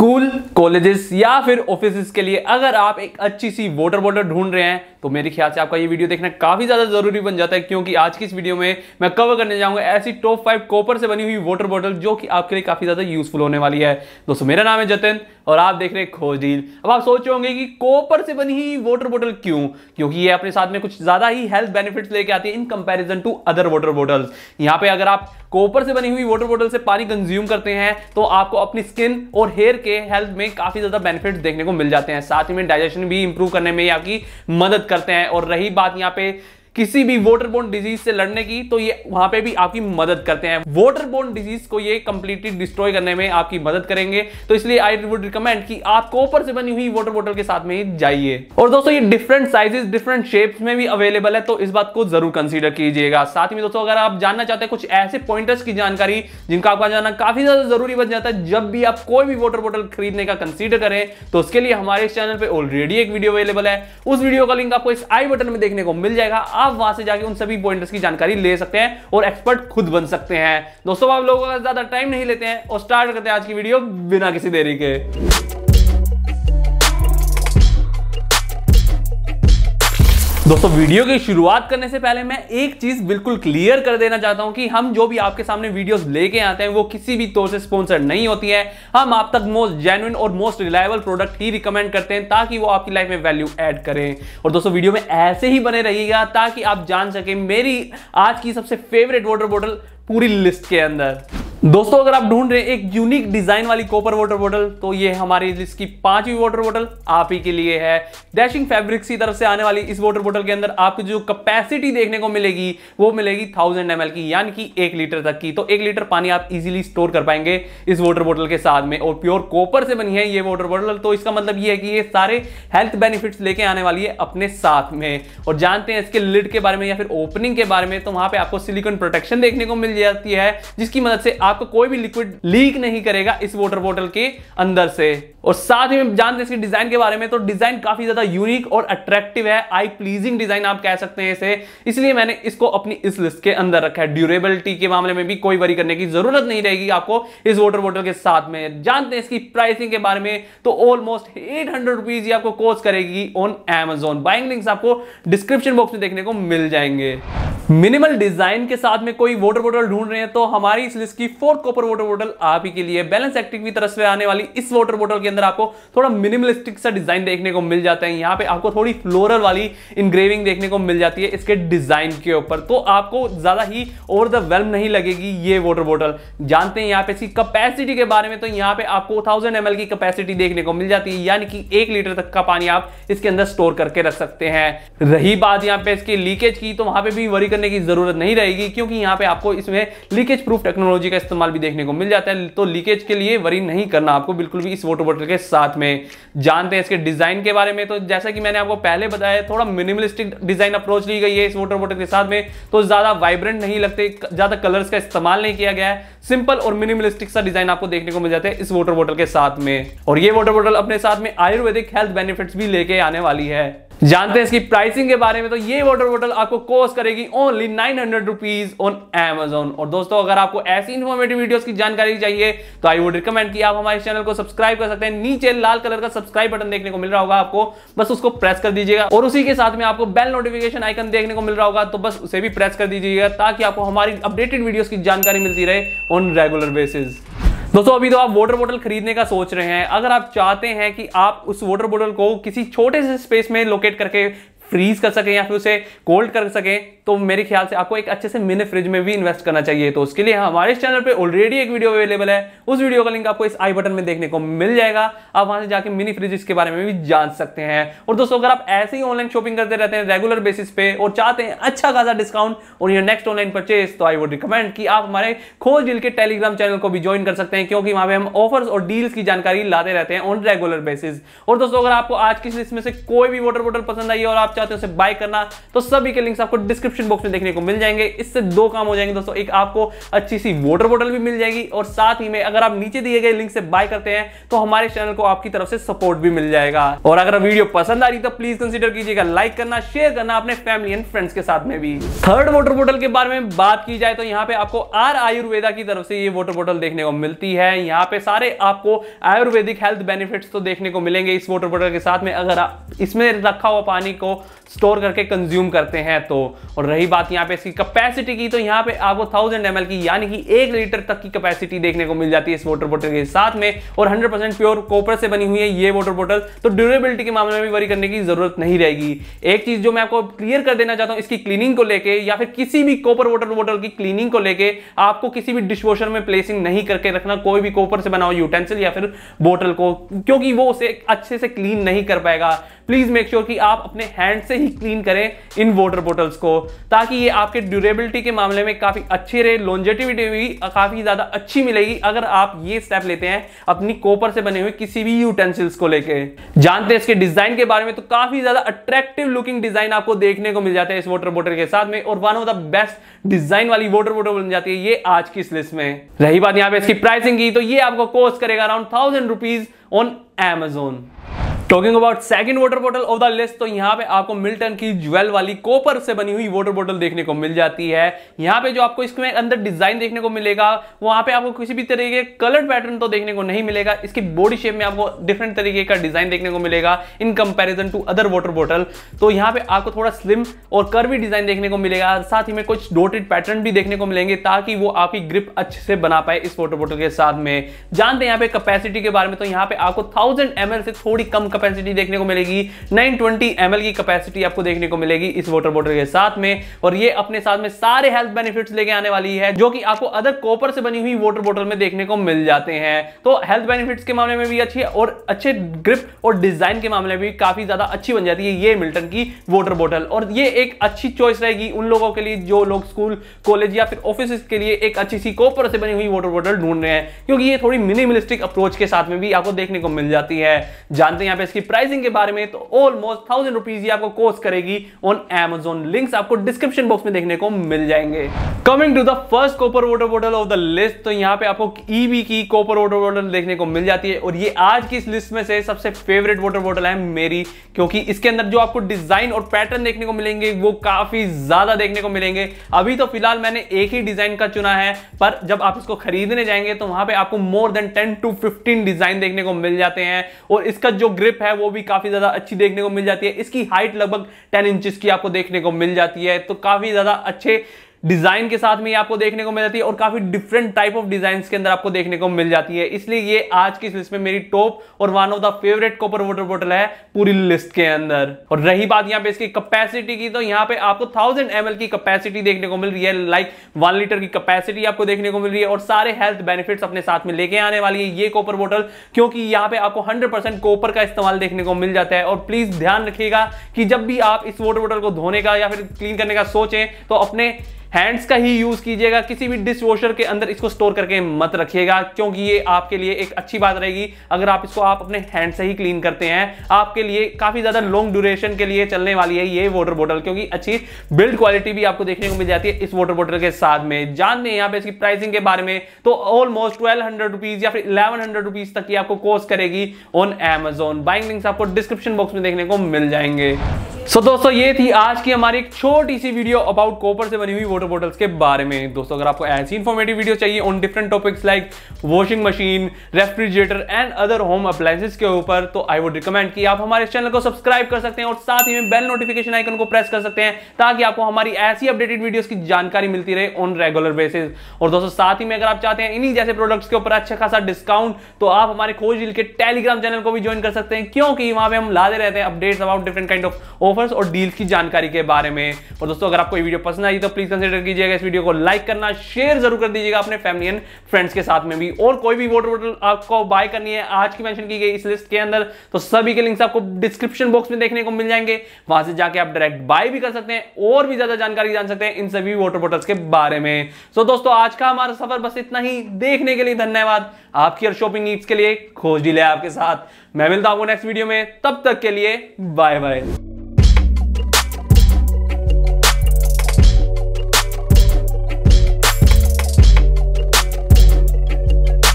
school colleges या फिर office के लिए अगर आप एक अच्छी सी वोटर वोटर ढूंढ रहे हैं तो मेरे ख्याल से आपका ये वीडियो देखना काफी ज्यादा जरूरी बन जाता है क्योंकि आज की इस वीडियो में मैं कवर करने जाऊंगा ऐसी टॉप फाइव कॉपर से बनी हुई वोटर बॉटल जो कि आपके लिए काफी ज्यादा यूजफुल होने वाली है दोस्तों मेरा नाम है जतिन और आप देख रहे हैं खोज डील अब आप सोच होंगे कि कॉपर से बनी हुई वोटर बॉटल क्यों क्योंकि ये अपने साथ में कुछ ज्यादा ही हेल्थ बेनिफिट लेके आती है in comparison to other water bottle यहाँ पे अगर आप कॉपर से बनी हुई वाटर बॉटल से पानी कंज्यूम करते हैं तो आपको अपनी स्किन और हेयर के आपके हेल्थ में काफ़ी ज़्यादा बेनिफिट देखने को मिल जाते हैं साथ ही में डाइजेशन भी इंप्रूव करने में आपकी मदद करते हैं और रही बात यहाँ पे किसी भी वोटर बोन डिजीज से लड़ने की तो ये वहां पे भी आपकी मदद करते हैं वोटर बोन डिजीज को ये कंप्लीटली डिस्ट्रॉय करने में आपकी मदद करेंगे तो इसलिए आई वुड रिकमेंड कि आप कोपर से बनी हुई वोटर बोटल के साथ में ही जाइए और दोस्तों ये डिफरेंट साइजेस डिफरेंट शेप्स में भी अवेलेबल है तो इस बात को जरूर कंसिडर कीजिएगा साथ में दोस्तों अगर आप जानना चाहते हैं कुछ ऐसे पॉइंटर्स की जानकारी जिनका आपका जाना काफी ज्यादा जरूरी बन जाता है जब भी आप कोई भी वोटर बोटल खरीदने का कंसिडर करें तो उसके लिए हमारे चैनल पर ऑलरेडी एक वीडियो अवेलेबल है उस वीडियो का लिंक आपको इस आई बटन में देखने को मिल जाएगा आप आप वहां से जाके उन सभी पॉइंटर्स की जानकारी ले सकते हैं और एक्सपर्ट खुद बन सकते हैं दोस्तों आप लोगों का ज्यादा टाइम नहीं लेते हैं और स्टार्ट करते हैं आज की वीडियो बिना किसी देरी के दोस्तों वीडियो की शुरुआत करने से पहले मैं एक चीज बिल्कुल क्लियर कर देना चाहता हूं कि हम जो भी आपके सामने वीडियोस लेके आते हैं वो किसी भी तौर से स्पॉन्सर नहीं होती है हम आप तक मोस्ट जेन्युन और मोस्ट रिलायबल प्रोडक्ट ही रिकमेंड करते हैं ताकि वो आपकी लाइफ में वैल्यू एड करें और दोस्तों वीडियो में ऐसे ही बने रहिएगा ताकि आप जान सकें मेरी आज की सबसे फेवरेट वाटर बॉटल पूरी लिस्ट के अंदर दोस्तों अगर आप ढूंढ रहे हैं एक यूनिक डिजाइन वाली कॉपर वाटर बोटल तो ये हमारी लिस्ट की पांचवी वाटर बोटल आप ही के लिए है डैशिंग फैब्रिक्स की तरफ से आने वाली इस वाटर बोटल के अंदर आपकी जो कैपेसिटी देखने को मिलेगी वो मिलेगी थाउजेंड एम की यानी कि एक लीटर तक की तो एक लीटर पानी आप इजिली स्टोर कर पाएंगे इस वाटर बोटल के साथ में और प्योर कॉपर से बनी है ये वाटर बोटल तो इसका मतलब ये है कि ये सारे हेल्थ बेनिफिट लेके आने वाली है अपने साथ में और जानते हैं इसके लिड के बारे में या फिर ओपनिंग के बारे में तो वहां पर आपको सिलिकॉन प्रोटेक्शन देखने को मिल जाती है जिसकी मदद से आपका कोई भी लिक्विड लीक नहीं करेगा इस वाटर बॉटल के अंदर से और साथ ही जानते इसकी डिजाइन के बारे में तो डिजाइन काफी ज्यादा यूनिक और अट्रैक्टिव है आई प्लीजिंग डिजाइन आप कह सकते हैं इसे इसलिए मैंने इसको अपनी इस लिस्ट के अंदर रखा है ड्यूरेबिलिटी के मामले में भी कोई वरी करने की जरूरत नहीं रहेगी आपको इस वाटर बॉटल के साथ में जानते हैं इसकी प्राइसिंग के बारे में तो ऑलमोस्ट एट हंड्रेड रुपीज आपको कोस्ट करेगी ऑन एमेजोन बाइंग लिंक्स आपको डिस्क्रिप्शन बॉक्स में देखने को मिल जाएंगे मिनिमल डिजाइन के साथ में कोई वोटर बोटल ढूंढ रहे हैं तो हमारी इस लिस्ट की फोर्थ कॉपर वोटर बोटल आप ही के लिए बैलेंस एक्टिंग की तरफ से आने वाली इस वोटर बोटल के अंदर आपको थोड़ा मिनिमलिस्टिक सा डिजाइन देखने को मिल जाता है यहाँ पे आपको थोड़ी फ्लोरल वाली इंग्रेविंग देखने को मिल जाती है इसके डिजाइन के ऊपर तो आपको ज्यादा ही ओवर द वेल्म नहीं लगेगी ये वोटर बोटल जानते हैं यहाँ पे इसकी कैपेसिटी के बारे में तो यहाँ पे आपको थाउजेंड एम की कैपेसिटी देखने को मिल जाती है यानी कि एक लीटर तक का पानी आप इसके अंदर स्टोर करके रख सकते हैं रही बात यहाँ पे इसकी लीकेज की तो वहां पर भी वरी करने की ज़रूरत नहीं रहेगी क्योंकि यहाँ पे आपको इसमें लीकेज प्रूफ टेक्नोलॉजी का इस्तेमाल भी देखने को मिल जाता है तो लीकेज के लिए वरी नहीं करना आपको बिल्कुल भी इस वोटर बोटल के साथ में जानते हैं इसके डिज़ाइन के बारे में तो जैसा कि मैंने आपको पहले बताया थोड़ा मिनिमलिस्टिक डिज़ाइन अप्रोच ली गई है इस वोटर बोटल के साथ में तो ज़्यादा वाइब्रेंट नहीं लगते ज़्यादा कलर्स का इस्तेमाल नहीं किया गया है सिंपल और मिनिमलिस्टिक सा डिज़ाइन आपको देखने को मिल जाता है इस वोटर बोटल के साथ में और ये वोटर बोटल अपने साथ में आयुर्वेदिक हेल्थ बेनिफिट्स भी लेके आने वाली है जानते हैं इसकी प्राइसिंग के बारे में तो ये वाटर बॉटल आपको कॉस्ट करेगी only nine hundred rupees on Amazon और दोस्तों अगर आपको ऐसी इन्फॉर्मेटिव वीडियोस की जानकारी चाहिए तो आई वुड रिकमेंड कि आप हमारे चैनल को सब्सक्राइब कर सकते हैं नीचे लाल कलर का सब्सक्राइब बटन देखने को मिल रहा होगा आपको बस उसको प्रेस कर दीजिएगा और उसी के साथ में आपको बेल नोटिफिकेशन आइकन देखने को मिल रहा होगा तो बस उसे भी प्रेस कर दीजिएगा ताकि आपको हमारी अपडेटेड वीडियोज की जानकारी मिलती रहे ऑन रेगुलर बेसिस दोस्तों अभी तो आप वाटर बोटल खरीदने का सोच रहे हैं अगर आप चाहते हैं कि आप उस वाटर बोटल को किसी छोटे से स्पेस में लोकेट करके फ्रीज कर सकें या फिर उसे कोल्ड कर सकें तो मेरे ख्याल से आपको एक अच्छे से मिनी फ्रिज में भी इन्वेस्ट करना चाहिए तो उसके लिए हमारे इस चैनल पर ऑलरेडी एक वीडियो अवेलेबल है उस वीडियो का लिंक आपको इस आई बटन में देखने को मिल जाएगा आप वहां से जाकर मिनी फ्रिज इसके बारे में भी जान सकते हैं और दोस्तों अगर आप ऐसे ही ऑनलाइन शॉपिंग करते रहते हैं रेगुलर बेसिस पे और चाहते हैं अच्छा खासा डिस्काउंट और योर नेक्स्ट ऑनलाइन परचेज तो आई वुड रिकमेंड कि आप हमारे खोज डील के टेलीग्राम चैनल को भी ज्वाइन कर सकते हैं क्योंकि वहां पर हम ऑफर्स और डील्स की जानकारी लाते रहते हैं ऑन रेगुलर बेसिस और दोस्तों अगर आपको आज की इसमें से कोई भी वाटर बॉटल पसंद आई और आप चाहते हो उसे बाय करना तो सभी के लिंक्स आपको डिस्क्रिप्शन डिस्क्रिप्शन बॉक्स में देखने को मिल जाएंगे इससे दो काम हो जाएंगे दोस्तों एक आपको अच्छी सी वाटर बॉटल भी मिल जाएगी और साथ ही में अगर आप नीचे दिए गए लिंक से बाय करते हैं तो हमारे चैनल को आपकी तरफ से सपोर्ट भी मिल जाएगा और अगर वीडियो पसंद आ रही तो प्लीज कंसिडर कीजिएगा लाइक करना शेयर करना अपने फैमिली एंड फ्रेंड्स के साथ में भी थर्ड वाटर बॉटल के बारे में बात की जाए तो यहाँ पे आपको आर आयुर्वेदा की तरफ से ये वाटर बॉटल देखने को मिलती है यहाँ पे सारे आपको आयुर्वेदिक हेल्थ बेनिफिट तो देखने को मिलेंगे इस वाटर बॉटल के साथ में अगर आप इसमें रखा हुआ पानी को स्टोर करके कंज्यूम करते हैं तो और रही बात यहाँ पे इसकी कैपेसिटी की तो यहाँ पे आपको थाउजेंड एम की यानी कि एक लीटर तक की कैपेसिटी देखने को मिल जाती है इस वोटर बोटल के साथ में और हंड्रेड प्योर कॉपर से बनी हुई है ये वोटर बोटल तो ड्यूरेबिलिटी के मामले में भी वरी करने की जरूरत नहीं रहेगी एक चीज जो मैं आपको क्लियर कर देना चाहता हूँ इसकी क्लीनिंग को लेकर या फिर किसी भी कॉपर वोटर बोटल की क्लीनिंग को लेकर आपको किसी भी डिशवॉशर में प्लेसिंग नहीं करके रखना कोई भी कॉपर से बना यूटेंसिल या फिर बोटल को क्योंकि वो उसे अच्छे से क्लीन नहीं कर पाएगा प्लीज मेक श्योर कि आप अपने हैंड से ही क्लीन करें इन वाटर बोटल्स को ताकि ये आपके ड्यूरेबिलिटी के मामले में काफ़ी अच्छे रहे लॉन्जेटिविटी भी काफ़ी ज़्यादा अच्छी मिलेगी अगर आप ये स्टेप लेते हैं अपनी कोपर से बने हुए किसी भी यूटेंसिल्स को लेके जानते हैं इसके डिज़ाइन के बारे में तो काफ़ी ज़्यादा अट्रैक्टिव लुकिंग डिज़ाइन आपको देखने को मिल जाता है इस वोटर बोटर के साथ में और one of the best design वाली वोटर बोटर बन जाती है ये आज की इस लिस्ट में रही बात यहाँ पे इसकी प्राइसिंग की तो ये आपको कॉस्ट करेगा around thousand rupees on Amazon talking about second water bottle of the list तो यहाँ पे आपको मिल्टन की ज्वेल वाली कोपर से बनी हुई वाटर बॉटल देखने को मिल जाती है यहाँ पे जो आपको इसके अंदर डिजाइन देखने को मिलेगा वहां पे आपको किसी भी तरीके के कलर पैटर्न तो देखने को नहीं मिलेगा इसकी बॉडी शेप में आपको डिफरेंट तरीके का डिजाइन देखने को मिलेगा in comparison to other water bottle तो यहाँ पे आपको थोड़ा स्लिम और कर्वी डिजाइन देखने को मिलेगा साथ ही में कुछ डोटेड पैटर्न भी देखने को मिलेंगे ताकि वो आपकी ग्रिप अच्छे से बना पाए इस वाटर बॉटल के साथ में जानते हैं यहाँ पे कैपेसिटी के बारे में तो यहाँ पे आपको थाउजेंड एम से थोड़ी कम कैपेसिटी देखने को मिलेगी 920 ट्वेंटी की कैपेसिटी आपको देखने को मिलेगी इस वोटर बोटर के साथ में और ये अपने साथ में सारे हेल्थ बेनिफिट्स लेके आने वाली है जो कि आपको अदर कॉपर से बनी हुई वोटर बॉटल में देखने को मिल जाते हैं तो हेल्थ बेनिफिट्स के मामले में भी अच्छी है और अच्छे ग्रिप और डिजाइन के मामले में भी काफी ज्यादा अच्छी बन जाती है ये मिल्टन की वोटर बोटल और ये एक अच्छी चॉइस रहेगी उन लोगों के लिए जो लोग स्कूल कॉलेज या फिर ऑफिस के लिए एक अच्छी सी कॉपर से बनी हुई वोटर बोटल ढूंढ रहे हैं क्योंकि ये थोड़ी मिनिमलिस्टिक अप्रोच के साथ में भी आपको देखने को मिल जाती है जानते हैं यहाँ पे इसकी प्राइसिंग के बारे में तो ऑलमोस्ट थाउजेंड रुपीज आपको कॉस्ट करेगी ऑन एमेजोन लिंक्स आपको डिस्क्रिप्शन बॉक्स में देखने को मिल जाएंगे coming to the first copper water bottle of the list तो यहाँ पे आपको ईवी की कॉपर वाटर बॉटल देखने को मिल जाती है और ये आज की इस लिस्ट में से सबसे फेवरेट वाटर बॉटल है मेरी क्योंकि इसके अंदर जो आपको डिजाइन और पैटर्न देखने को मिलेंगे वो काफी ज्यादा देखने को मिलेंगे अभी तो फिलहाल मैंने एक ही डिजाइन का चुना है पर जब आप इसको खरीदने जाएंगे तो वहां पे आपको more than ten to fifteen design देखने को मिल जाते हैं और इसका जो ग्रिप शेप है वो भी काफी ज्यादा अच्छी देखने को मिल जाती है इसकी हाइट लगभग टेन इंचज की आपको देखने को मिल जाती है तो काफी ज्यादा अच्छे डिजाइन के साथ में ये आपको देखने को मिल जाती है और काफी डिफरेंट टाइप ऑफ डिजाइन के अंदर आपको देखने को मिल जाती है इसलिए ये आज की लिस्ट में मेरी टॉप और one of the favourite copper water bottle है पूरी लिस्ट के अंदर और रही बात यहाँ पे इसकी कैपेसिटी की तो यहाँ पे आपको थाउजेंड एम की कैपेसिटी देखने को मिल रही है लाइक वन लीटर की कैपेसिटी आपको देखने को मिल रही है और सारे हेल्थ बेनिफिट अपने साथ में लेके आने वाली है ये कॉपर बोटल क्योंकि यहाँ पे आपको हंड्रेड कॉपर का इस्तेमाल देखने को मिल जाता है और प्लीज ध्यान रखिएगा कि जब भी आप इस वाटर बोटल को धोने का या फिर क्लीन करने का सोचें तो अपने हैंड्स का ही यूज कीजिएगा किसी भी डिश वॉशर के अंदर इसको स्टोर करके मत रखिएगा क्योंकि ये आपके लिए एक अच्छी बात रहेगी अगर आप इसको आप अपने हैंड से ही क्लीन करते हैं आपके लिए काफी ज्यादा लॉन्ग ड्यूरेशन के लिए चलने वाली है ये वाटर बॉटल क्योंकि अच्छी बिल्ड क्वालिटी भी आपको देखने को मिल जाती है इस वाटर बॉटल के साथ में जानने यहाँ पे इसकी प्राइसिंग के बारे में तो ऑलमोस्ट ट्वेल्व हंड्रेड रुपीज या फिर इलेवन हंड्रेड रुपीज तक की आपको कॉस्ट करेगी ऑन एमेजोन बाइंग लिंक्स आपको डिस्क्रिप्शन बॉक्स में देखने को मिल जाएंगे सो so, दोस्तों ये थी आज की हमारी एक छोटी सी वीडियो अबाउट कॉपर से बनी हुई वाटर बॉटल्स के बारे में दोस्तों अगर आपको ऐसी इन्फॉर्मेटिव वीडियो चाहिए on different topics like washing machine refrigerator and other home appliances के ऊपर तो आई वुड रिकमेंड कि आप हमारे चैनल को सब्सक्राइब कर सकते हैं और साथ ही में बेल नोटिफिकेशन आइकन को प्रेस कर सकते हैं ताकि आपको हमारी ऐसी अपडेटेड वीडियोज की जानकारी मिलती रहे ऑन रेगुलर बेसिस और दोस्तों साथ ही में अगर आप चाहते हैं इन्हीं जैसे प्रोडक्ट्स के ऊपर अच्छा खासा डिस्काउंट तो आप हमारे खोज के टेलीग्राम चैनल को भी ज्वाइन कर सकते हैं क्योंकि वहां पर हम लाते रहते हैं updates about different kind of offer offers और डील्स की जानकारी के बारे में और दोस्तों अगर आपको ये वीडियो पसंद आई तो प्लीज कंसिडर कीजिएगा इस वीडियो को लाइक करना शेयर जरूर कर दीजिएगा अपने फैमिली एंड फ्रेंड्स के साथ में भी और कोई भी वोटर वोटर आपको बाय करनी है आज की मैंशन की गई इस लिस्ट के अंदर तो सभी के लिंक्स आपको डिस्क्रिप्शन बॉक्स में देखने को मिल जाएंगे वहां से जाके आप डायरेक्ट बाय भी कर सकते हैं और भी ज्यादा जानकारी जान सकते हैं इन सभी वोटर वोटर्स के बारे में सो दोस्तों आज का हमारा सफर बस इतना ही देखने के लिए धन्यवाद आपकी और शॉपिंग नीड्स के लिए खोज डील है आपके साथ मैं मिलता हूं नेक्स्ट वीडियो में तब तक के लिए बाय बाय